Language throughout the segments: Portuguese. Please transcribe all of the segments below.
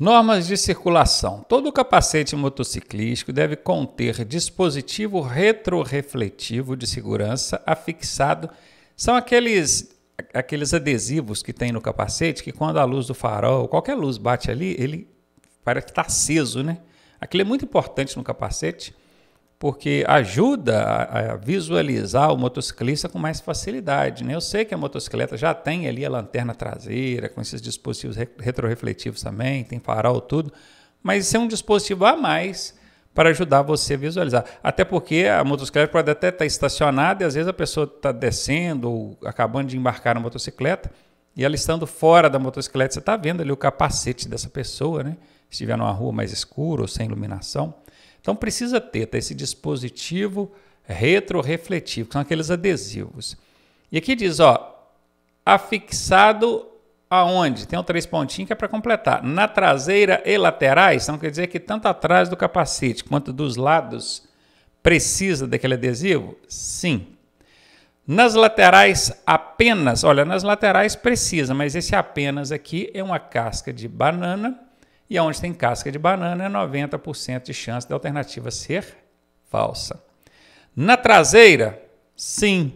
Normas de circulação. Todo capacete motociclístico deve conter dispositivo retrorefletivo de segurança afixado. São aqueles aqueles adesivos que tem no capacete que quando a luz do farol, qualquer luz bate ali, ele parece que está aceso, né? Aquilo é muito importante no capacete porque ajuda a, visualizar o motociclista com mais facilidade. Né? Eu sei que a motocicleta já tem ali a lanterna traseira, com esses dispositivos retrorefletivos também, tem farol, tudo, mas isso é um dispositivo a mais para ajudar você a visualizar. Até porque a motocicleta pode até estar tá estacionada e às vezes a pessoa está descendo ou acabando de embarcar na motocicleta e ela estando fora da motocicleta, você está vendo ali o capacete dessa pessoa, né? se estiver numa rua mais escura ou sem iluminação. Então precisa ter tá? esse dispositivo retrorefletivo, que são aqueles adesivos. E aqui diz, ó, afixado aonde? Tem um três pontinhos que é para completar. Na traseira e laterais, então quer dizer que tanto atrás do capacete quanto dos lados precisa daquele adesivo? Sim. Nas laterais apenas, olha, nas laterais precisa, mas esse apenas aqui é uma casca de banana e onde tem casca de banana, é 90% de chance da alternativa ser falsa. Na traseira, sim,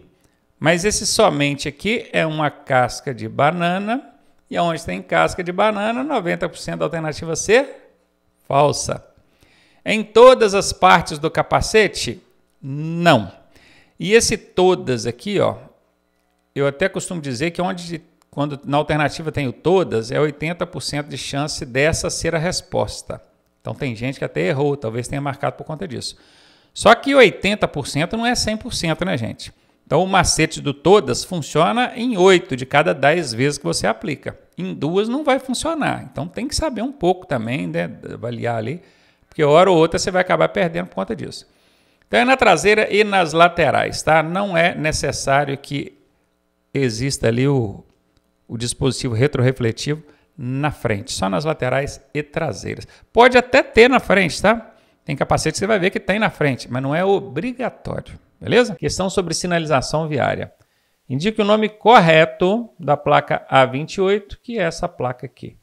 mas esse somente aqui é uma casca de banana. E onde tem casca de banana, 90% da alternativa ser falsa. Em todas as partes do capacete? Não. E esse todas aqui, ó, eu até costumo dizer que onde quando na alternativa tem o todas, é 80% de chance dessa ser a resposta. Então tem gente que até errou, talvez tenha marcado por conta disso. Só que 80% não é 100%, né, gente? Então o macete do todas funciona em 8 de cada 10 vezes que você aplica. Em duas não vai funcionar. Então tem que saber um pouco também, né, avaliar ali, porque hora ou outra você vai acabar perdendo por conta disso. Então é na traseira e nas laterais, tá? Não é necessário que exista ali o o dispositivo retrorefletivo na frente, só nas laterais e traseiras. Pode até ter na frente, tá? Tem capacete você vai ver que tem na frente, mas não é obrigatório, beleza? Questão sobre sinalização viária. Indique o nome correto da placa A28, que é essa placa aqui.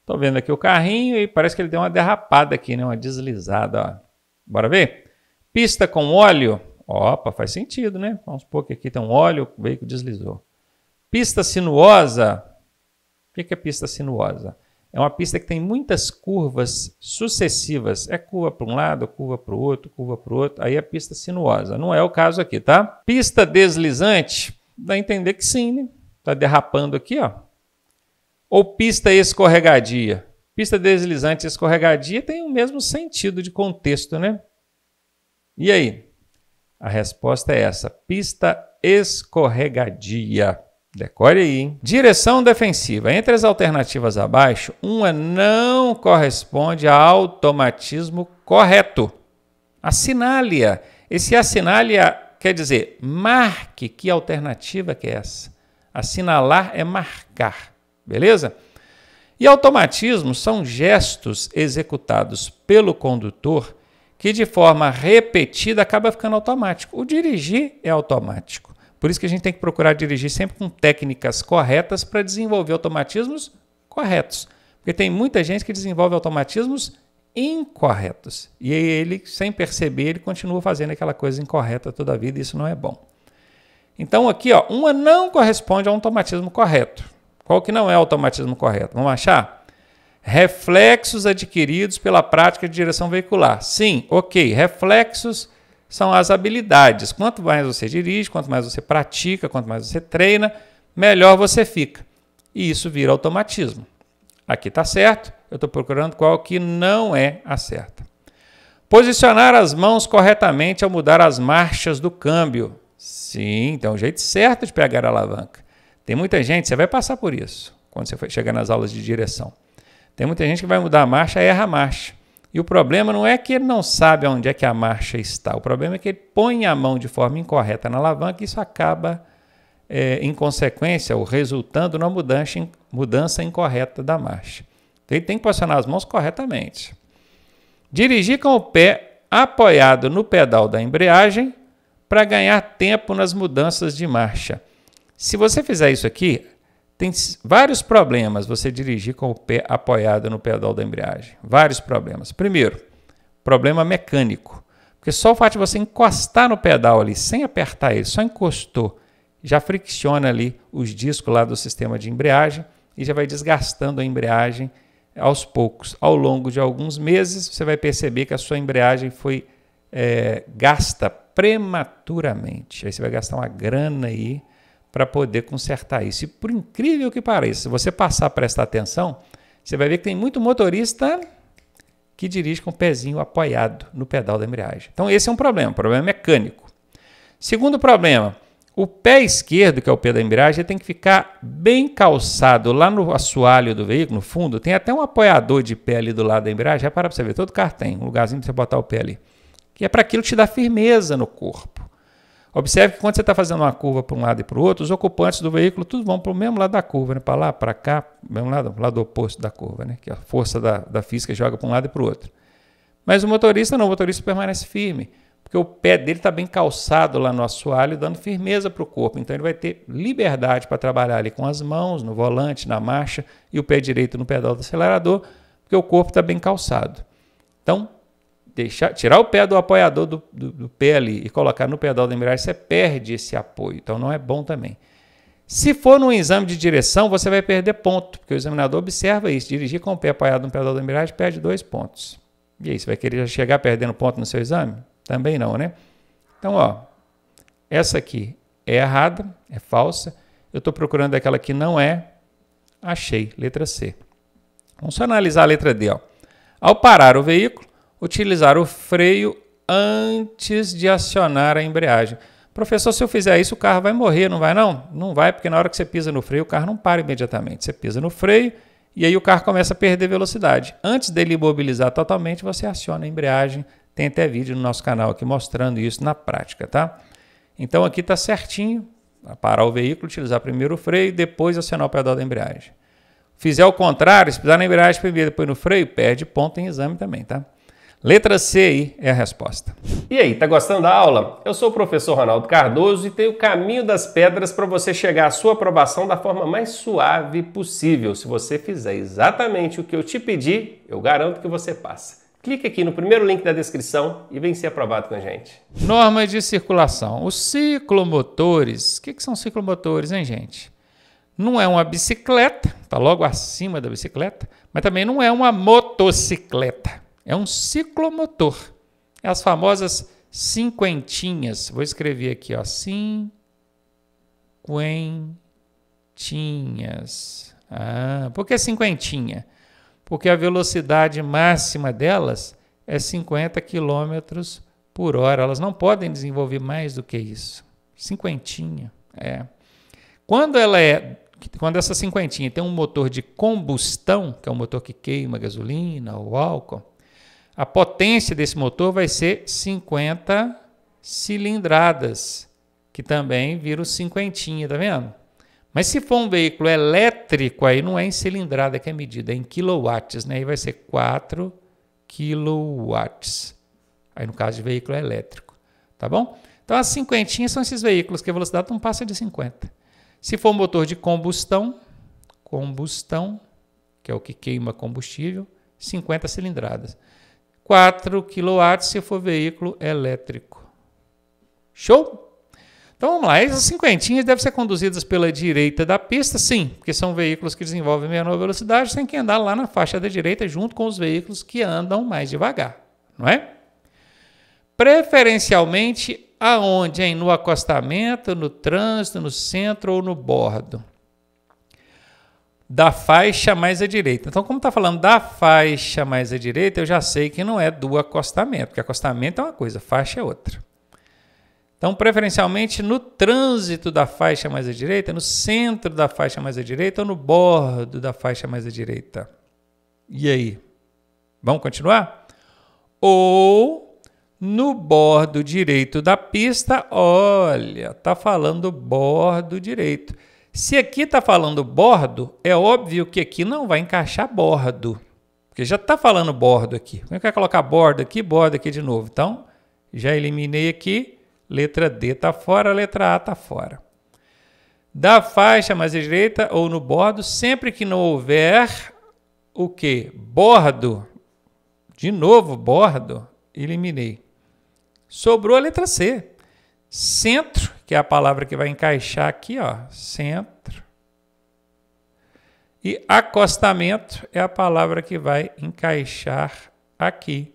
Estou vendo aqui o carrinho e parece que ele deu uma derrapada aqui, né? uma deslizada. Ó. Bora ver? Pista com óleo. Opa, faz sentido, né? Vamos supor que aqui tem um óleo, o veículo deslizou. Pista sinuosa. O que é pista sinuosa? É uma pista que tem muitas curvas sucessivas. É curva para um lado, curva para o outro, curva para o outro. Aí é pista sinuosa. Não é o caso aqui, tá? Pista deslizante, dá a entender que sim, né? Tá derrapando aqui, ó. Ou pista escorregadia. Pista deslizante e escorregadia tem o mesmo sentido de contexto, né? E aí? A resposta é essa: pista escorregadia. Decore aí, hein? Direção defensiva. Entre as alternativas abaixo, uma não corresponde a automatismo correto. Assinale-a. Esse assinale-a quer dizer marque que alternativa que é essa. Assinalar é marcar, beleza? E automatismos são gestos executados pelo condutor que de forma repetida acaba ficando automático. O dirigir é automático. Por isso que a gente tem que procurar dirigir sempre com técnicas corretas para desenvolver automatismos corretos. Porque tem muita gente que desenvolve automatismos incorretos. E ele, sem perceber, ele continua fazendo aquela coisa incorreta toda a vida, e isso não é bom. Então aqui, ó, uma não corresponde a um automatismo correto. Qual que não é o automatismo correto? Vamos achar? Reflexos adquiridos pela prática de direção veicular. Sim, ok. Reflexos são as habilidades. Quanto mais você dirige, quanto mais você pratica, quanto mais você treina, melhor você fica. E isso vira automatismo. Aqui está certo, eu estou procurando qual que não é a certa. Posicionar as mãos corretamente ao mudar as marchas do câmbio. Sim, então um jeito certo de pegar a alavanca. Tem muita gente, você vai passar por isso quando você chegar nas aulas de direção. Tem muita gente que vai mudar a marcha, erra a marcha. E o problema não é que ele não sabe onde é que a marcha está, o problema é que ele põe a mão de forma incorreta na alavanca e isso acaba, é, em consequência, ou resultando na mudança, mudança incorreta da marcha. Então ele tem que posicionar as mãos corretamente. Dirigir com o pé apoiado no pedal da embreagem para ganhar tempo nas mudanças de marcha. Se você fizer isso aqui, tem vários problemas você dirigir com o pé apoiado no pedal da embreagem. Vários problemas. Primeiro, problema mecânico. Porque só o fato de você encostar no pedal ali, sem apertar ele, só encostou, já fricciona ali os discos lá do sistema de embreagem e já vai desgastando a embreagem aos poucos. Ao longo de alguns meses, você vai perceber que a sua embreagem foi é, gasta prematuramente. Aí você vai gastar uma grana aí para poder consertar isso. E por incrível que pareça, se você passar a prestar atenção, você vai ver que tem muito motorista que dirige com o pezinho apoiado no pedal da embreagem. Então esse é um problema, um problema mecânico. Segundo problema, o pé esquerdo, que é o pé da embreagem, tem que ficar bem calçado lá no assoalho do veículo, no fundo. Tem até um apoiador de pé ali do lado da embreagem. Repara para você ver, todo carro tem um lugarzinho para você botar o pé ali. Que é para aquilo te dar firmeza no corpo. Observe que quando você está fazendo uma curva para um lado e para o outro, os ocupantes do veículo tudo vão para o mesmo lado da curva, né? para lá, para cá, mesmo lado, lado oposto da curva, né? que é a força da, da física joga para um lado e para o outro. Mas o motorista não, o motorista permanece firme, porque o pé dele está bem calçado lá no assoalho, dando firmeza para o corpo. Então ele vai ter liberdade para trabalhar ali com as mãos, no volante, na marcha, e o pé direito no pedal do acelerador, porque o corpo está bem calçado. Então, deixar, tirar o pé do apoiador do, do, do pé ali e colocar no pedal da embreagem, você perde esse apoio. Então não é bom também. Se for num exame de direção, você vai perder ponto, porque o examinador observa isso. Dirigir com o pé apoiado no pedal da embreagem perde dois pontos. E aí, você vai querer já chegar perdendo ponto no seu exame? Também não, né? Então, ó, essa aqui é errada, é falsa. Eu estou procurando aquela que não é. Achei, letra C. Vamos só analisar a letra D. Ó. Ao parar o veículo, utilizar o freio antes de acionar a embreagem. Professor, se eu fizer isso, o carro vai morrer, não vai não? Não vai, porque na hora que você pisa no freio, o carro não para imediatamente. Você pisa no freio e aí o carro começa a perder velocidade. Antes dele imobilizar totalmente, você aciona a embreagem. Tem até vídeo no nosso canal aqui mostrando isso na prática, tá? Então aqui está certinho, parar o veículo, utilizar primeiro o freio, depois acionar o pedal da embreagem. Fizer o contrário, se pisar na embreagem primeiro, depois no freio, perde ponto em exame também, tá? Letra C aí é a resposta. E aí, tá gostando da aula? Eu sou o professor Ronaldo Cardoso e tenho o caminho das pedras para você chegar à sua aprovação da forma mais suave possível. Se você fizer exatamente o que eu te pedi, eu garanto que você passa. Clique aqui no primeiro link da descrição e vem ser aprovado com a gente. Normas de circulação. Os ciclomotores. O que, que são ciclomotores, hein, gente? Não é uma bicicleta, está logo acima da bicicleta, mas também não é uma motocicleta. É um ciclomotor. É as famosas cinquentinhas. Vou escrever aqui, ó. Cinquentinhas. Ah, por que cinquentinha? Porque a velocidade máxima delas é 50 km por hora. Elas não podem desenvolver mais do que isso. Cinquentinha. É. Quando ela é quando essa cinquentinha tem um motor de combustão, que é um motor que queima gasolina ou álcool, a potência desse motor vai ser 50 cilindradas, que também vira o cinquentinha, tá vendo? Mas se for um veículo elétrico, aí não é em cilindrada que é medida, é em quilowatts, né? Aí vai ser 4 quilowatts. Aí no caso de veículo elétrico, tá bom? Então as cinquentinhas são esses veículos que a velocidade não passa de 50. Se for um motor de combustão, combustão, que é o que queima combustível, 50 cilindradas. 4 kW se for veículo elétrico. Show? Então vamos lá, essas cinquentinhas devem ser conduzidas pela direita da pista, sim, porque são veículos que desenvolvem menor velocidade, tem que andar lá na faixa da direita junto com os veículos que andam mais devagar, não é? Preferencialmente aonde? Hein? No acostamento, no trânsito, no centro ou no bordo da faixa mais à direita. Então, como está falando da faixa mais à direita, eu já sei que não é do acostamento, porque acostamento é uma coisa, faixa é outra. Então, preferencialmente no trânsito da faixa mais à direita, no centro da faixa mais à direita ou no bordo da faixa mais à direita. E aí? Vamos continuar? Ou no bordo direito da pista, olha, está falando bordo direito. Se aqui está falando bordo, é óbvio que aqui não vai encaixar bordo. Porque já está falando bordo aqui. Como é que vai colocar bordo aqui, bordo aqui de novo? Então, já eliminei aqui. Letra D está fora, letra A está fora. Da faixa mais à direita ou no bordo, sempre que não houver o que? Bordo. De novo, bordo. Eliminei. Sobrou a letra C. Centro que é a palavra que vai encaixar aqui, ó, centro. E acostamento é a palavra que vai encaixar aqui.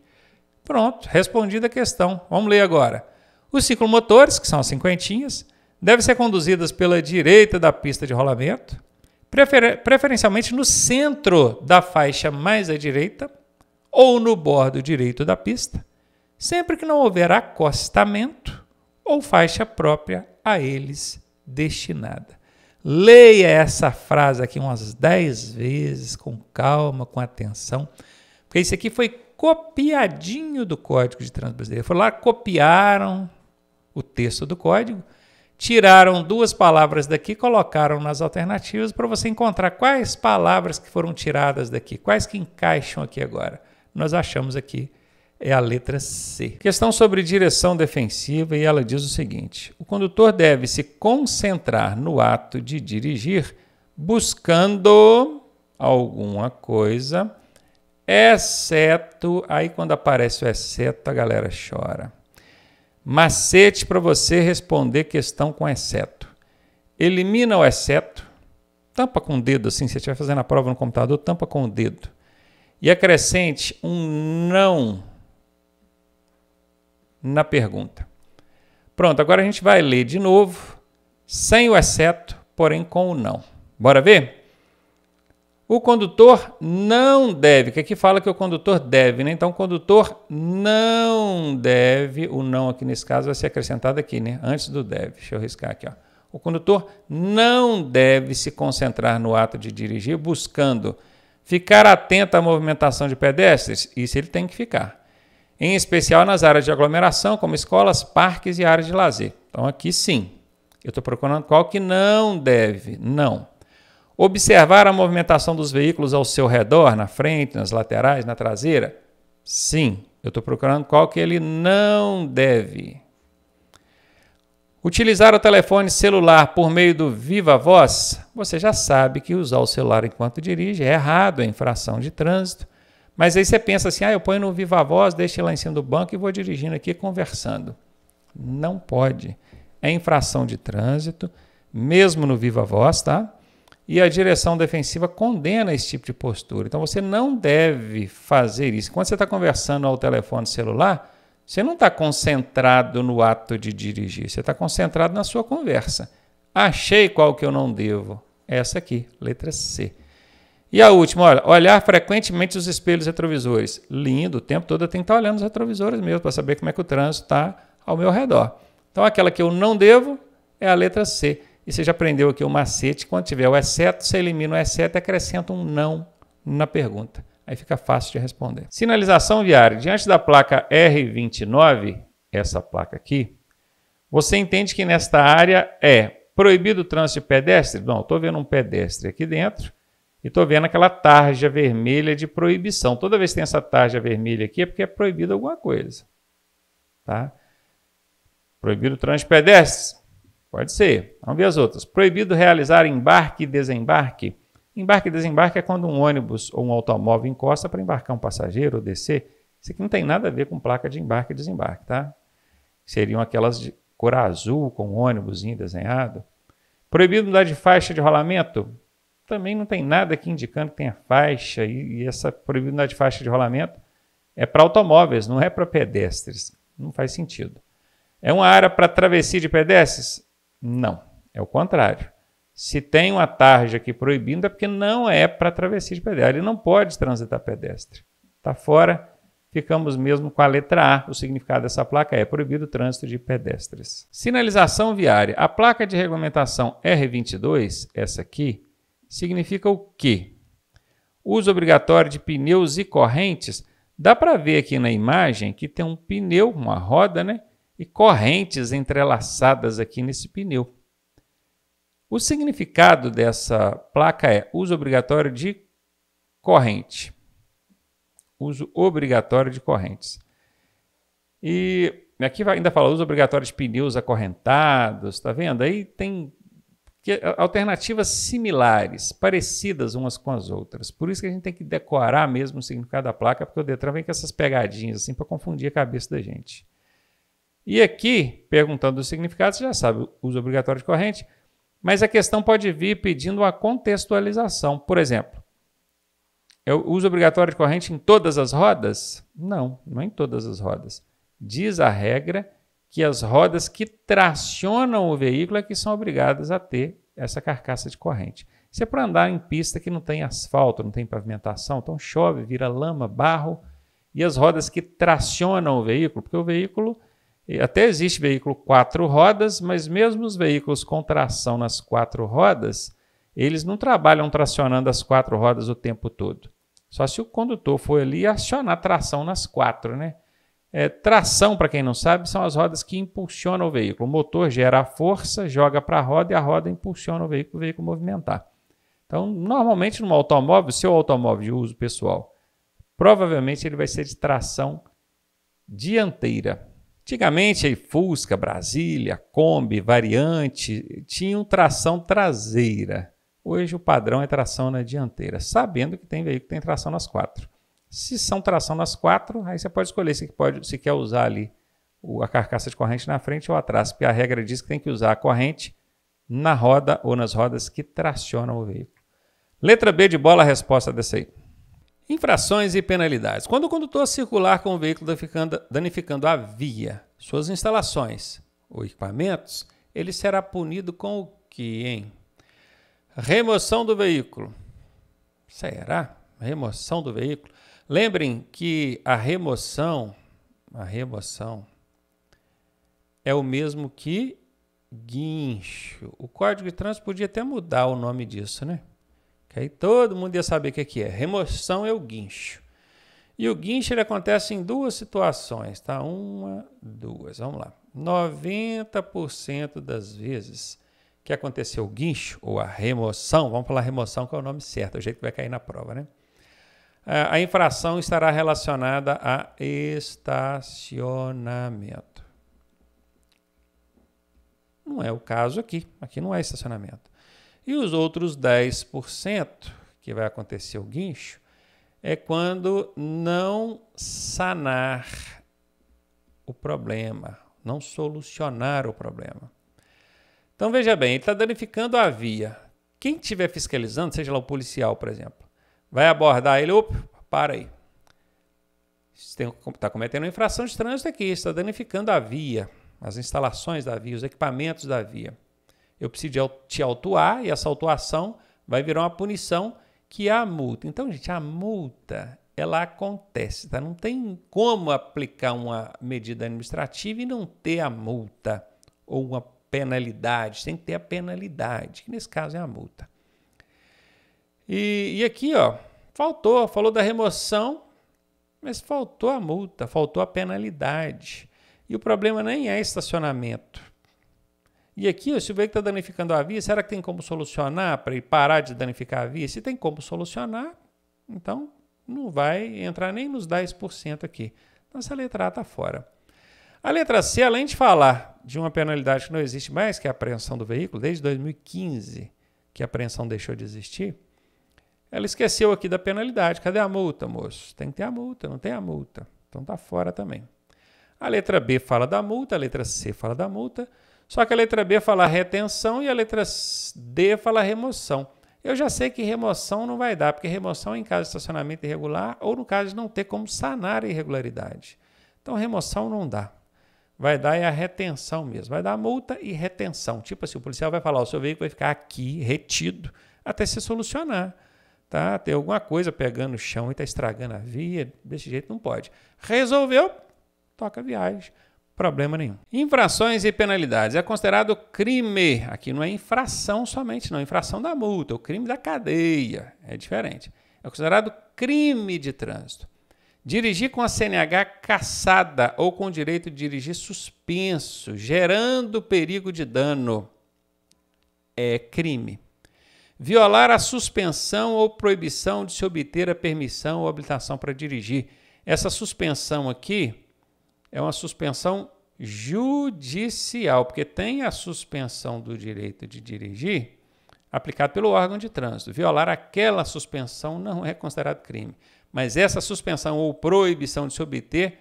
Pronto, respondida a questão. Vamos ler agora. Os ciclomotores, que são as cinquentinhas, devem ser conduzidas pela direita da pista de rolamento, prefer preferencialmente no centro da faixa mais à direita ou no bordo direito da pista, sempre que não houver acostamento ou faixa própria a eles destinada. Leia essa frase aqui umas dez vezes, com calma, com atenção, porque isso aqui foi copiadinho do Código de Trânsito Brasileiro. Foram lá, copiaram o texto do código, tiraram duas palavras daqui, colocaram nas alternativas para você encontrar quais palavras que foram tiradas daqui, quais que encaixam aqui agora. Nós achamos aqui é a letra C. Questão sobre direção defensiva e ela diz o seguinte: o condutor deve se concentrar no ato de dirigir buscando alguma coisa, exceto. Aí quando aparece o exceto, a galera chora. Macete para você responder questão com exceto. Elimina o exceto, tampa com o dedo, assim, se você estiver fazendo a prova no computador, tampa com o dedo. E acrescente um não na pergunta. Pronto, agora a gente vai ler de novo, sem o exceto, porém com o não. Bora ver? O condutor não deve, que aqui fala que o condutor deve, né? Então, o condutor não deve, o não aqui nesse caso vai ser acrescentado aqui, né? Antes do deve. Deixa eu riscar aqui, ó. O condutor não deve se concentrar no ato de dirigir buscando ficar atento à movimentação de pedestres. Isso ele tem que ficar em especial nas áreas de aglomeração, como escolas, parques e áreas de lazer. Então, aqui sim, eu estou procurando qual que não deve, não. Observar a movimentação dos veículos ao seu redor, na frente, nas laterais, na traseira? Sim, eu estou procurando qual que ele não deve. Utilizar o telefone celular por meio do Viva Voz? Você já sabe que usar o celular enquanto dirige é errado, é infração de trânsito. Mas aí você pensa assim: ah, eu ponho no viva voz, deixo ele lá em cima do banco e vou dirigindo aqui conversando. Não pode. É infração de trânsito, mesmo no viva voz, tá? E a direção defensiva condena esse tipo de postura. Então você não deve fazer isso. Quando você está conversando ao telefone celular, você não está concentrado no ato de dirigir, você está concentrado na sua conversa. Achei qual que eu não devo. Essa aqui, letra C. E a última, olha, olhar frequentemente os espelhos retrovisores. Lindo, o tempo todo eu tenho que estar tá olhando os retrovisores mesmo para saber como é que o trânsito está ao meu redor. Então aquela que eu não devo é a letra C. E você já aprendeu aqui o macete, quando tiver o exceto, você elimina o exceto e acrescenta um não na pergunta. Aí fica fácil de responder. Sinalização viária. Diante da placa R29, essa placa aqui, você entende que nesta área é proibido o trânsito de pedestre? Bom, estou vendo um pedestre aqui dentro e estou vendo aquela tarja vermelha de proibição. Toda vez que tem essa tarja vermelha aqui é porque é proibido alguma coisa. Tá? Proibido transpedestre? Pode ser. Vamos ver as outras. Proibido realizar embarque e desembarque. Embarque e desembarque é quando um ônibus ou um automóvel encosta para embarcar um passageiro ou descer. Isso aqui não tem nada a ver com placa de embarque e desembarque, tá? Seriam aquelas de cor azul com um ônibus desenhado. Proibido mudar de faixa de rolamento também não tem nada aqui indicando que tenha faixa, e, e essa proibida de faixa de rolamento é para automóveis, não é para pedestres. Não faz sentido. É uma área para travessia de pedestres? Não, é o contrário. Se tem uma tarja aqui proibindo, é porque não é para travessia de pedestre. Ele não pode transitar pedestre. Está fora ficamos mesmo com a letra A. O significado dessa placa é proibido o trânsito de pedestres. Sinalização viária. A placa de regulamentação R22, essa aqui, significa o quê? Uso obrigatório de pneus e correntes. Dá para ver aqui na imagem que tem um pneu, uma roda, né? E correntes entrelaçadas aqui nesse pneu. O significado dessa placa é uso obrigatório de corrente. Uso obrigatório de correntes. E aqui ainda fala uso obrigatório de pneus acorrentados, tá vendo? Aí tem que alternativas similares, parecidas umas com as outras. Por isso que a gente tem que decorar mesmo o significado da placa, porque o Detran vem com essas pegadinhas assim para confundir a cabeça da gente. E aqui, perguntando o significado, você já sabe, uso obrigatório de corrente, mas a questão pode vir pedindo uma contextualização. Por exemplo, é o uso obrigatório de corrente em todas as rodas? Não, não é em todas as rodas. Diz a regra que as rodas que tracionam o veículo é que são obrigadas a ter essa carcaça de corrente. Isso é para andar em pista que não tem asfalto, não tem pavimentação, então chove, vira lama, barro, e as rodas que tracionam o veículo, porque o veículo, até existe veículo quatro rodas, mas mesmo os veículos com tração nas quatro rodas, eles não trabalham tracionando as quatro rodas o tempo todo. Só se o condutor for ali acionar tração nas quatro, né? É, tração, para quem não sabe, são as rodas que impulsionam o veículo. O motor gera a força, joga para a roda e a roda impulsiona o veículo, o veículo movimentar. Então, normalmente, no automóvel, seu automóvel de uso pessoal, provavelmente ele vai ser de tração dianteira. Antigamente, aí, Fusca, Brasília, Kombi, Variante, tinham tração traseira. Hoje o padrão é tração na dianteira, sabendo que tem veículo que tem tração nas quatro. Se são tração nas quatro, aí você pode escolher se, pode, se quer usar ali a carcaça de corrente na frente ou atrás, porque a regra diz que tem que usar a corrente na roda ou nas rodas que tracionam o veículo. Letra B de bola, a resposta dessa aí. Infrações e penalidades. Quando o condutor circular com o veículo danificando a via, suas instalações ou equipamentos, ele será punido com o que, hein? Remoção do veículo. Será? Remoção do veículo. Lembrem que a remoção, a remoção é o mesmo que guincho. O Código de Trânsito podia até mudar o nome disso, né? Que aí todo mundo ia saber o que é. é. Remoção é o guincho. E o guincho ele acontece em duas situações, tá? Uma, duas. Vamos lá. 90% das vezes que aconteceu o guincho ou a remoção, vamos falar remoção que é o nome certo, é o jeito que vai cair na prova, né? Eh, a infração estará relacionada a estacionamento. Não é o caso aqui. Aqui não é estacionamento. E os outros 10% que vai acontecer o guincho é quando não sanar o problema, não solucionar o problema. Então veja bem, ele está danificando a via. Quem estiver fiscalizando, seja lá o policial, por exemplo, vai abordar ele, opa, para aí. Está cometendo uma infração de trânsito aqui, está danificando a via, as instalações da via, os equipamentos da via. Eu preciso te autuar e essa autuação vai virar uma punição que é a multa. Então, gente, a multa ela acontece, tá? Não tem como aplicar uma medida administrativa e não ter a multa ou uma penalidade. Tem que ter a penalidade, que nesse caso é a multa. E, e aqui, ó, faltou, falou da remoção, mas faltou a multa, faltou a penalidade. E o problema nem é estacionamento. E aqui, ó, se o veículo está danificando a via, será que tem como solucionar para ele parar de danificar a via? Se tem como solucionar, então não vai entrar nem nos 10% aqui. Então essa letra A está fora. A letra C, além de falar de uma penalidade que não existe mais, que é a apreensão do veículo, desde 2015 que a apreensão deixou de existir, ela esqueceu aqui da penalidade. Cadê a multa, moço? Tem que ter a multa, não tem a multa. Então tá fora também. A letra B fala da multa, a letra C fala da multa, só que a letra B fala retenção e a letra D fala remoção. Eu já sei que remoção não vai dar, porque remoção é em caso de estacionamento irregular ou no caso de não ter como sanar a irregularidade. Então remoção não dá. Vai dar é a retenção mesmo. Vai dar multa e retenção. Tipo assim, o policial vai falar: o seu veículo vai ficar aqui retido até se solucionar tá? Tem alguma coisa pegando no chão e está estragando a via, desse jeito não pode. Resolveu, toca a viagem, problema nenhum. Infrações e penalidades é considerado crime. Aqui não é infração somente, não, infração da multa, o crime da cadeia é diferente. É considerado crime de trânsito. Dirigir com a CNH caçada ou com o direito de dirigir suspenso, gerando perigo de dano, é crime violar a suspensão ou proibição de se obter a permissão ou habilitação para dirigir. Essa suspensão aqui é uma suspensão judicial, porque tem a suspensão do direito de dirigir aplicado pelo órgão de trânsito. Violar aquela suspensão não é considerado crime, mas essa suspensão ou proibição de se obter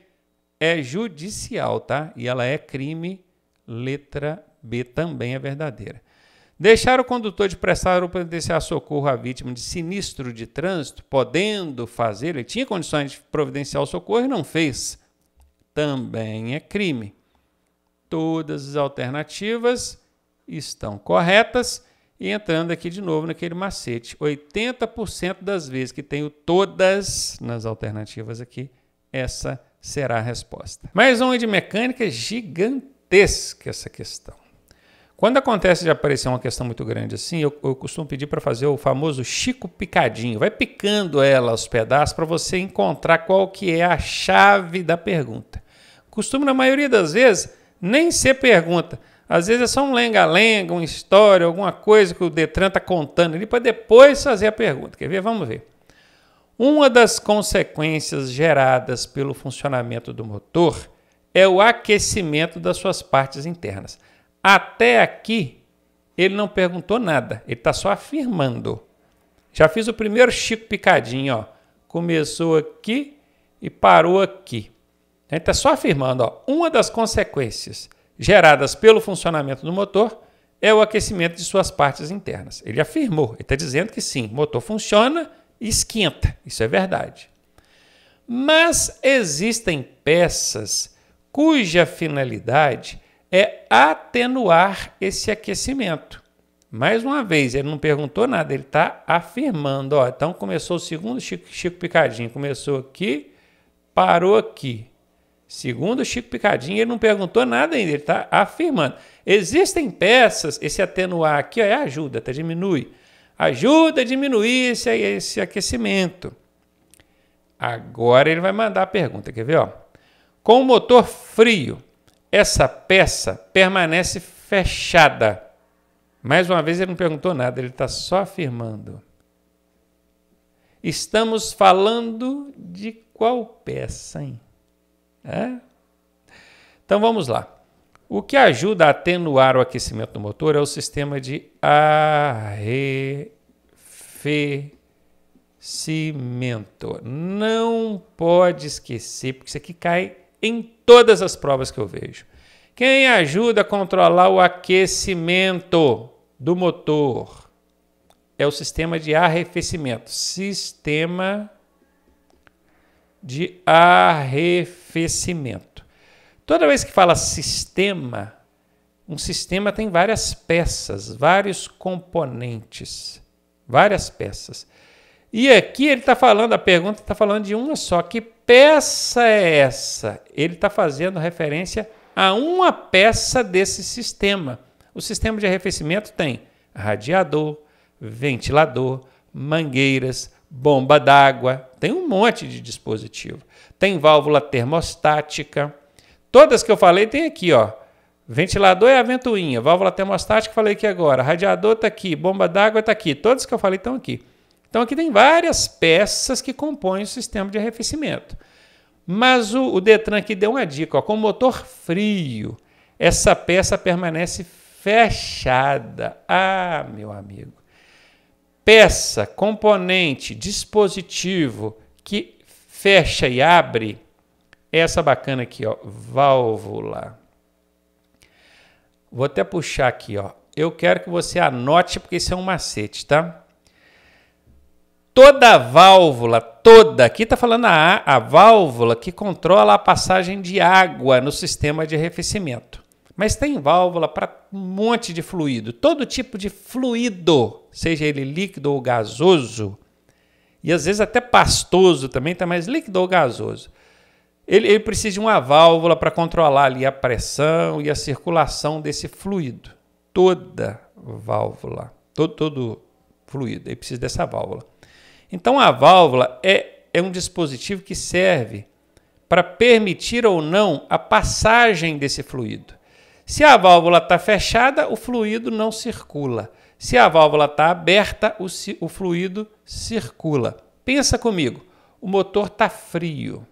é judicial, tá? E ela é crime, letra B também é verdadeira. Deixar o condutor de prestar ou providenciar socorro à vítima de sinistro de trânsito, podendo fazer, ele tinha condições de providenciar o socorro e não fez, também é crime. Todas as alternativas estão corretas. E entrando aqui de novo naquele macete, 80% das vezes que tenho todas nas alternativas aqui, essa será a resposta. Mais uma de mecânica gigantesca essa questão. Quando acontece de aparecer uma questão muito grande assim, eu, eu costumo pedir para fazer o famoso Chico Picadinho. Vai picando ela aos pedaços para você encontrar qual que é a chave da pergunta. Costumo, na maioria das vezes, nem ser pergunta. Às vezes é só um lenga-lenga, uma história, alguma coisa que o Detran está contando ali para depois fazer a pergunta. Quer ver? Vamos ver. Uma das consequências geradas pelo funcionamento do motor é o aquecimento das suas partes internas. Até aqui, ele não perguntou nada, ele está só afirmando. Já fiz o primeiro Chico Picadinho, ó. Começou aqui e parou aqui. A gente está só afirmando, ó, uma das consequências geradas pelo funcionamento do motor é o aquecimento de suas partes internas. Ele afirmou, ele está dizendo que sim, o motor funciona e esquenta. Isso é verdade. Mas existem peças cuja finalidade é atenuar esse aquecimento. Mais uma vez, ele não perguntou nada, ele está afirmando. Ó, então começou o segundo Chico, Chico Picadinho, começou aqui, parou aqui. Segundo Chico Picadinho, ele não perguntou nada ainda, ele está afirmando. Existem peças, esse atenuar aqui ó, é ajuda, tá? diminui. Ajuda a diminuir esse, esse aquecimento. Agora ele vai mandar a pergunta, quer ver? Ó? Com o motor frio, essa peça permanece fechada. Mais uma vez, ele não perguntou nada, ele está só afirmando. Estamos falando de qual peça, hein? É? Então vamos lá. O que ajuda a atenuar o aquecimento do motor é o sistema de arrefecimento. Não pode esquecer, porque isso aqui cai em todas as provas que eu vejo. Quem ajuda a controlar o aquecimento do motor é o sistema de arrefecimento. Sistema de arrefecimento. Toda vez que fala sistema, um sistema tem várias peças, vários componentes, várias peças. E aqui ele está falando, a pergunta está falando de uma só. Que peça é essa? Ele está fazendo referência a uma peça desse sistema. O sistema de arrefecimento tem radiador, ventilador, mangueiras, bomba d'água, tem um monte de dispositivo. Tem válvula termostática. Todas que eu falei tem aqui, ó. Ventilador é a ventoinha, válvula termostática falei aqui agora, radiador está aqui, bomba d'água está aqui, todos que eu falei estão aqui. Então aqui tem várias peças que compõem o sistema de arrefecimento. Mas o, o Detran aqui deu uma dica, ó, com motor frio, essa peça permanece fechada. Ah, meu amigo. Peça, componente, dispositivo que fecha e abre, é essa bacana aqui, ó, válvula. Vou até puxar aqui, ó. Eu quero que você anote porque isso é um macete, tá? toda a válvula, toda, aqui está falando a, a válvula que controla a passagem de água no sistema de arrefecimento. Mas tem válvula para um monte de fluido, todo tipo de fluido, seja ele líquido ou gasoso, e às vezes até pastoso também tá mais líquido ou gasoso. Ele, ele precisa de uma válvula para controlar ali a pressão e a circulação desse fluido. Toda válvula, todo, todo fluido, ele precisa dessa válvula. Então a válvula é, é um dispositivo que serve para permitir ou não a passagem desse fluido. Se a válvula está fechada, o fluido não circula. Se a válvula está aberta, o, o fluido circula. Pensa comigo, o motor está frio.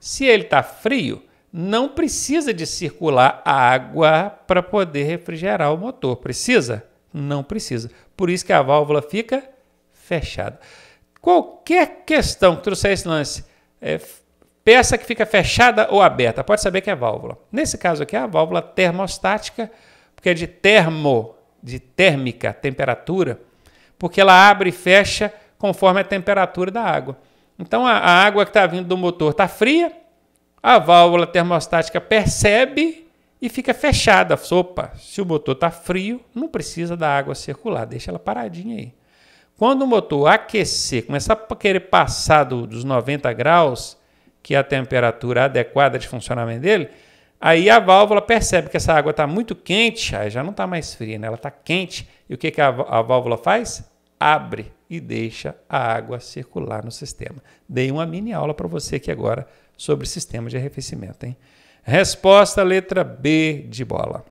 Se ele está frio, não precisa de circular água para poder refrigerar o motor. Precisa? Não precisa. Por isso que a válvula fica fechada. Qualquer questão que trouxer esse lance, é, peça que fica fechada ou aberta, pode saber que é válvula. Nesse caso aqui é a válvula termostática, porque é de termo, de térmica, temperatura, porque ela abre e fecha conforme a temperatura da água. Então a, a água que está vindo do motor está fria, a válvula termostática percebe e fica fechada. Opa, se o motor está frio, não precisa da água circular, deixa ela paradinha aí. Quando o motor aquecer, começar a querer passar do, dos 90 graus, que é a temperatura adequada de funcionamento dele, aí a válvula percebe que essa água está muito quente, aí já não está mais fria, né? ela está quente. E o que, que a, a válvula faz? Abre e deixa a água circular no sistema. Dei uma mini aula para você aqui agora sobre sistema de arrefecimento. Hein? Resposta letra B de bola.